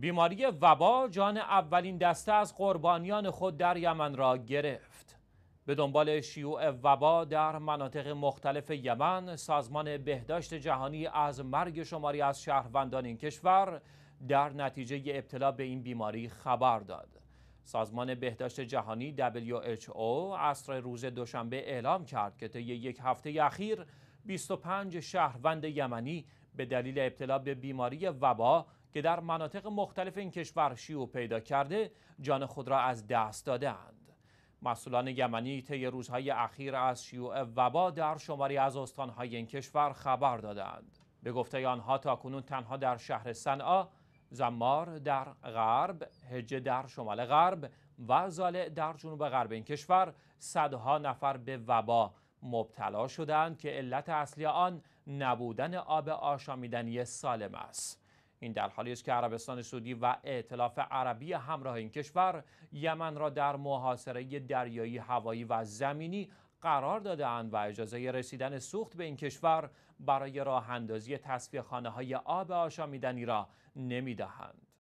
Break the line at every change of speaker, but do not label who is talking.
بیماری وبا جان اولین دسته از قربانیان خود در یمن را گرفت. به دنبال شیوع وبا در مناطق مختلف یمن، سازمان بهداشت جهانی از مرگ شماری از شهروندان این کشور در نتیجه ابتلا به این بیماری خبر داد. سازمان بهداشت جهانی WHO عصر روز دوشنبه اعلام کرد که طی یک هفته اخیر 25 شهروند یمنی به دلیل ابتلا به بیماری وبا که در مناطق مختلف این کشور شیوع پیدا کرده جان خود را از دست دادند. مسئولان یمنی طی روزهای اخیر از شیوع وبا در شماری از استانهای این کشور خبر دادند. به گفته آنها تاکنون تنها در شهر صنعا، زمار در غرب، هجه در شمال غرب و زاله در جنوب غرب این کشور صدها نفر به وبا مبتلا شدند که علت اصلی آن نبودن آب آشامیدنی سالم است این در حالی است که عربستان سعودی و ائتلاف عربی همراه این کشور یمن را در محاصره دریایی هوایی و زمینی قرار دادهاند و اجازه رسیدن سوخت به این کشور برای راه اندازی تصفیه خانه های آب آشامیدنی را نمیدهند.